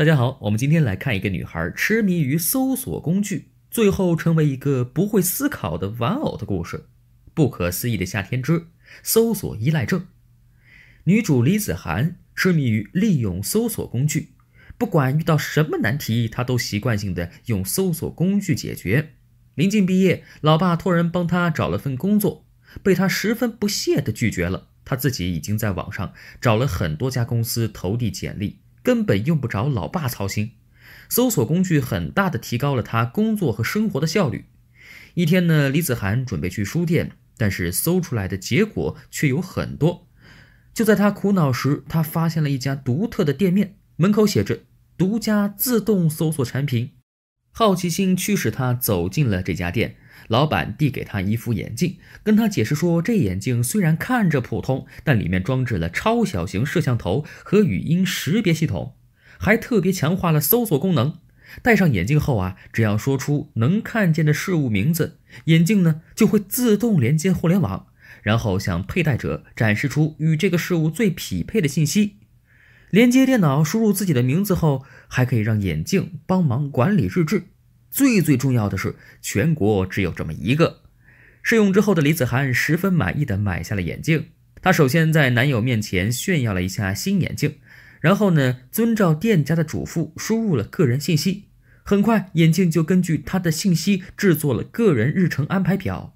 大家好，我们今天来看一个女孩痴迷于搜索工具，最后成为一个不会思考的玩偶的故事。不可思议的夏天之搜索依赖症，女主李子涵痴迷于利用搜索工具，不管遇到什么难题，她都习惯性的用搜索工具解决。临近毕业，老爸托人帮她找了份工作，被她十分不屑的拒绝了。她自己已经在网上找了很多家公司投递简历。根本用不着老爸操心，搜索工具很大的提高了他工作和生活的效率。一天呢，李子涵准备去书店，但是搜出来的结果却有很多。就在他苦恼时，他发现了一家独特的店面，门口写着“独家自动搜索产品”。好奇心驱使他走进了这家店。老板递给他一副眼镜，跟他解释说：“这眼镜虽然看着普通，但里面装置了超小型摄像头和语音识别系统，还特别强化了搜索功能。戴上眼镜后啊，只要说出能看见的事物名字，眼镜呢就会自动连接互联网，然后向佩戴者展示出与这个事物最匹配的信息。连接电脑，输入自己的名字后，还可以让眼镜帮忙管理日志。”最最重要的是，全国只有这么一个。试用之后的李子涵十分满意的买下了眼镜。她首先在男友面前炫耀了一下新眼镜，然后呢，遵照店家的嘱咐输入了个人信息。很快，眼镜就根据她的信息制作了个人日程安排表。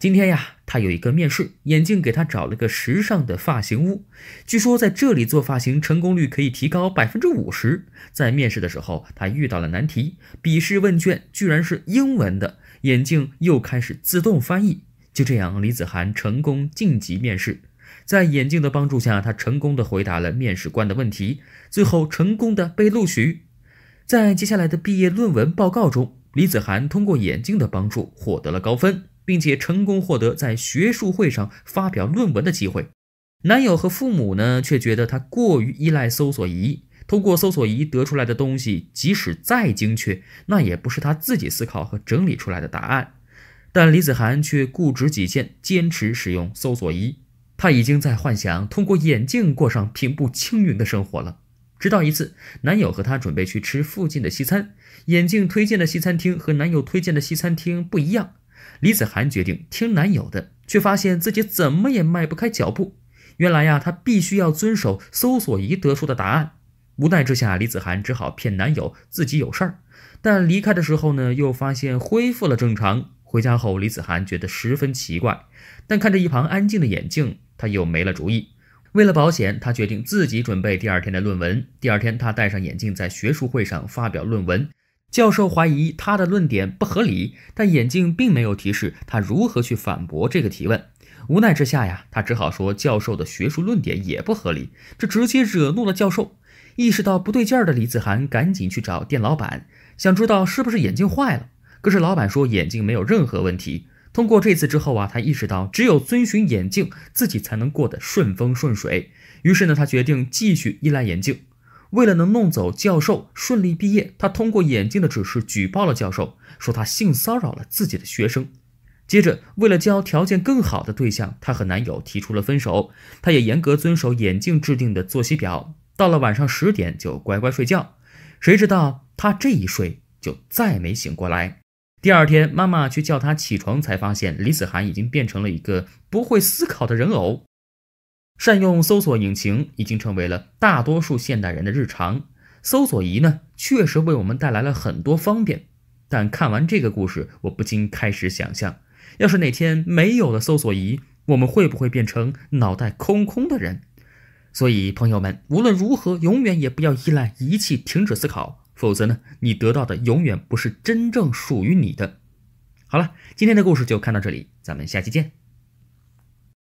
今天呀，他有一个面试，眼镜给他找了个时尚的发型屋，据说在这里做发型成功率可以提高百分之五十。在面试的时候，他遇到了难题，笔试问卷居然是英文的，眼镜又开始自动翻译。就这样，李子涵成功晋级面试，在眼镜的帮助下，他成功的回答了面试官的问题，最后成功的被录取。在接下来的毕业论文报告中，李子涵通过眼镜的帮助获得了高分。并且成功获得在学术会上发表论文的机会，男友和父母呢却觉得他过于依赖搜索仪，通过搜索仪得出来的东西即使再精确，那也不是他自己思考和整理出来的答案。但李子涵却固执己见，坚持使用搜索仪。他已经在幻想通过眼镜过上平步青云的生活了。直到一次，男友和他准备去吃附近的西餐，眼镜推荐的西餐厅和男友推荐的西餐厅不一样。李子涵决定听男友的，却发现自己怎么也迈不开脚步。原来呀，他必须要遵守搜索仪得出的答案。无奈之下，李子涵只好骗男友自己有事儿。但离开的时候呢，又发现恢复了正常。回家后，李子涵觉得十分奇怪，但看着一旁安静的眼镜，他又没了主意。为了保险，他决定自己准备第二天的论文。第二天，他戴上眼镜，在学术会上发表论文。教授怀疑他的论点不合理，但眼镜并没有提示他如何去反驳这个提问。无奈之下呀，他只好说教授的学术论点也不合理，这直接惹怒了教授。意识到不对劲儿的李子涵赶紧去找店老板，想知道是不是眼镜坏了。可是老板说眼镜没有任何问题。通过这次之后啊，他意识到只有遵循眼镜，自己才能过得顺风顺水。于是呢，他决定继续依赖眼镜。为了能弄走教授，顺利毕业，她通过眼镜的指示举报了教授，说他性骚扰了自己的学生。接着，为了交条件更好的对象，她和男友提出了分手。她也严格遵守眼镜制定的作息表，到了晚上十点就乖乖睡觉。谁知道她这一睡就再没醒过来。第二天，妈妈去叫她起床，才发现李子涵已经变成了一个不会思考的人偶。善用搜索引擎已经成为了大多数现代人的日常。搜索仪呢，确实为我们带来了很多方便。但看完这个故事，我不禁开始想象，要是哪天没有了搜索仪，我们会不会变成脑袋空空的人？所以，朋友们，无论如何，永远也不要依赖仪器停止思考，否则呢，你得到的永远不是真正属于你的。好了，今天的故事就看到这里，咱们下期见。